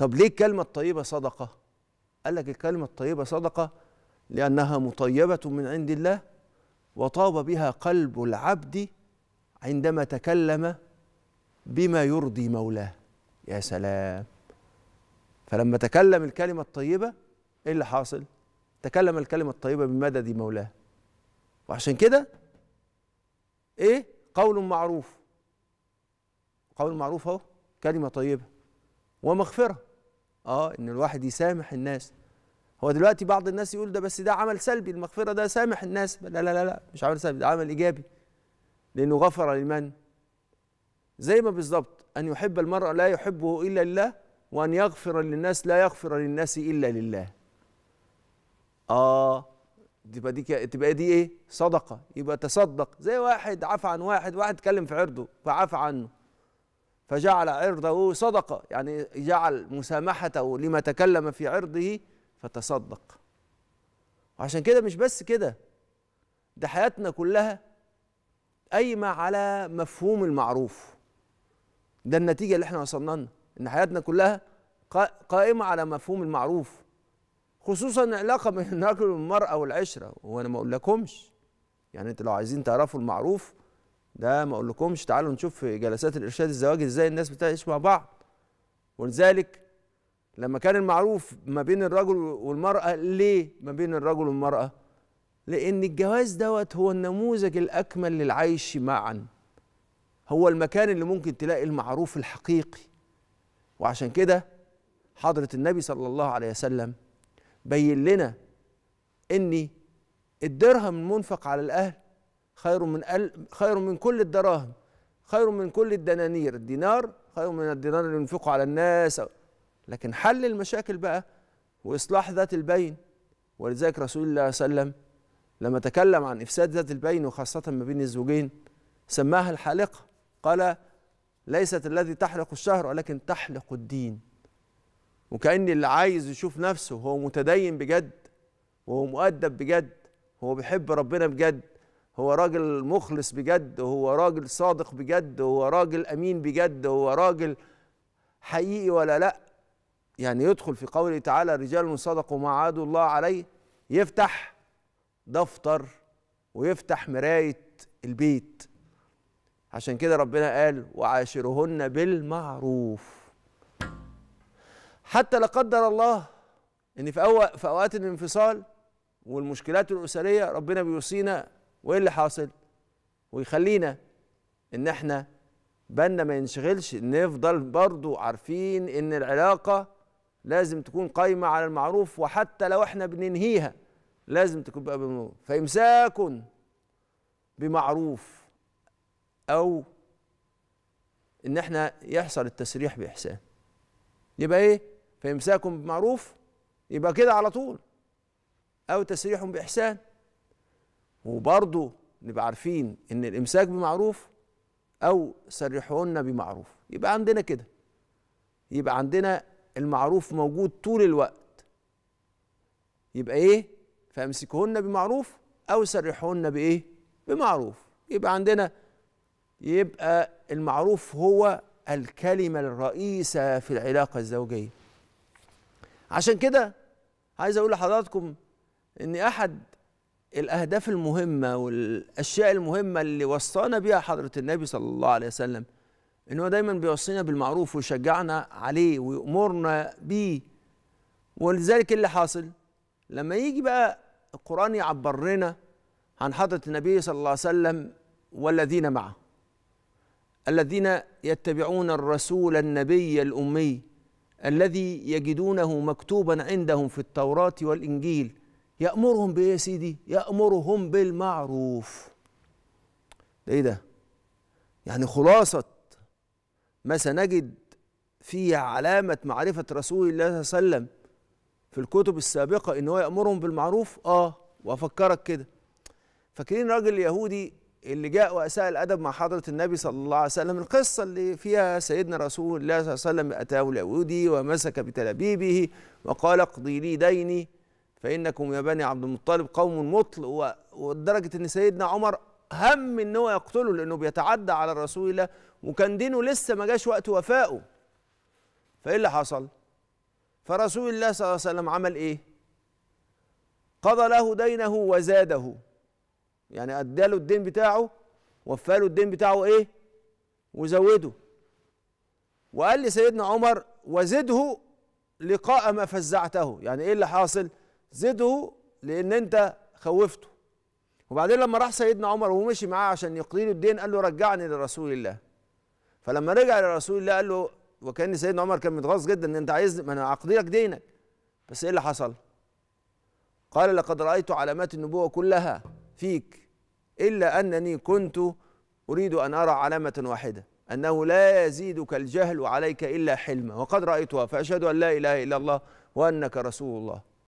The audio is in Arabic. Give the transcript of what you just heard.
طب ليه الكلمة الطيبة صدقة؟ قال لك الكلمة الطيبة صدقة لأنها مطيبة من عند الله وطاب بها قلب العبد عندما تكلم بما يرضي مولاه يا سلام فلما تكلم الكلمة الطيبة ايه اللي حاصل؟ تكلم الكلمة الطيبة بمدد مولاه وعشان كده ايه؟ قول معروف قول معروف اهو كلمة طيبة ومغفرة اه ان الواحد يسامح الناس هو دلوقتي بعض الناس يقول ده بس ده عمل سلبي المغفره ده سامح الناس لا لا لا لا مش عمل سلبي ده عمل ايجابي لانه غفر لمن زي ما بالظبط ان يحب المرء لا يحبه الا لله وان يغفر للناس لا يغفر للناس الا لله اه تبقى دي تبقى دي ايه صدقه يبقى تصدق زي واحد عفى عن واحد واحد اتكلم في عرضه فعفى عنه فجعل عرضه صدقه يعني جعل مسامحته لما تكلم في عرضه فتصدق عشان كده مش بس كده ده حياتنا كلها قايمه على مفهوم المعروف ده النتيجه اللي احنا وصلنا لنا ان حياتنا كلها قائمه على مفهوم المعروف خصوصا العلاقه بين الرجل والمراه والعشره وانا ما اقولكمش يعني انتوا لو عايزين تعرفوا المعروف ده ما اقولكمش تعالوا نشوف في جلسات الارشاد الزواج ازاي الناس بتعيش مع بعض ولذلك لما كان المعروف ما بين الرجل والمراه ليه ما بين الرجل والمراه لان الجواز دوت هو النموذج الاكمل للعيش معا هو المكان اللي ممكن تلاقي المعروف الحقيقي وعشان كده حضره النبي صلى الله عليه وسلم بين لنا ان الدرهم المنفق على الاهل خير من خير من كل الدراهم خير من كل الدنانير الدينار خير من الدينار اللي ينفقه على الناس لكن حل المشاكل بقى واصلاح ذات البين ولذلك رسول الله صلى الله عليه وسلم لما تكلم عن افساد ذات البين وخاصه ما بين الزوجين سماها الحالقه قال ليست الذي تحلق الشهر ولكن تحلق الدين وكأن اللي عايز يشوف نفسه هو متدين بجد وهو مؤدب بجد هو بيحب ربنا بجد هو راجل مخلص بجد هو راجل صادق بجد هو راجل امين بجد هو راجل حقيقي ولا لا يعني يدخل في قوله تعالى رجال صدقوا ما عادوا الله عليه يفتح دفتر ويفتح مرايه البيت عشان كده ربنا قال وعاشرهن بالمعروف حتى لا قدر الله ان في أو في اوقات الانفصال والمشكلات الاسريه ربنا بيوصينا وايه اللي حاصل ويخلينا ان احنا بالنا ما ينشغلش نفضل برضو عارفين ان العلاقه لازم تكون قايمه على المعروف وحتى لو احنا بننهيها لازم تكون بقى بالمعروف فامساك بمعروف او ان احنا يحصل التسريح باحسان يبقى ايه فامساك بمعروف يبقى كده على طول او تسريح باحسان وبرضه نبقى عارفين ان الامساك بمعروف او سرحهن بمعروف يبقى عندنا كده يبقى عندنا المعروف موجود طول الوقت يبقى ايه فامسكوهن بمعروف او سرحهن بايه بمعروف يبقى عندنا يبقى المعروف هو الكلمة الرئيسة في العلاقة الزوجية عشان كده عايز اقول لحضراتكم ان احد الاهداف المهمه والاشياء المهمه اللي وصانا بيها حضره النبي صلى الله عليه وسلم ان هو دايما بيوصينا بالمعروف ويشجعنا عليه ويأمرنا بيه ولذلك إيه اللي حاصل لما يجي بقى القرآن يعبر لنا عن حضرة النبي صلى الله عليه وسلم والذين معه الذين يتبعون الرسول النبي الأمي الذي يجدونه مكتوبا عندهم في التوراة والإنجيل يأمرهم بإيه يا سيدي؟ يأمرهم بالمعروف ده إيه ده؟ يعني خلاصة ما سنجد فيه علامة معرفة رسول الله صلى الله عليه وسلم في الكتب السابقة إن هو يأمرهم بالمعروف آه وأفكرك كده فاكرين راجل اليهودي اللي جاء وأساء الأدب مع حضرة النبي صلى الله عليه وسلم القصة اللي فيها سيدنا رسول الله صلى الله عليه وسلم أتاه اليهودي ومسك بتلابيبه وقال اقضي لي ديني فإنكم يا بني عبد المطلب قوم مطل ولدرجة أن سيدنا عمر هم أن هو يقتله لأنه بيتعدى على رسول الله وكان دينه لسه ما جاش وقت وفائه فإيه اللي حصل؟ فرسول الله صلى الله عليه وسلم عمل إيه؟ قضى له دينه وزاده يعني أداله الدين بتاعه وفاله الدين بتاعه إيه؟ وزوده وقال لسيدنا عمر وزده لقاء ما فزعته يعني إيه اللي حاصل؟ زده لان انت خوفته وبعدين لما راح سيدنا عمر ومشي معاه عشان يقضي له الدين قال له رجعني لرسول الله فلما رجع لرسول الله قال له وكان سيدنا عمر كان متغاظ جدا ان انت عايز ما انا اقضي لك دينك بس ايه اللي حصل؟ قال لقد رايت علامات النبوه كلها فيك الا انني كنت اريد ان ارى علامه واحده انه لا يزيدك الجهل عليك الا حلما وقد رايتها فاشهد ان لا اله الا الله وانك رسول الله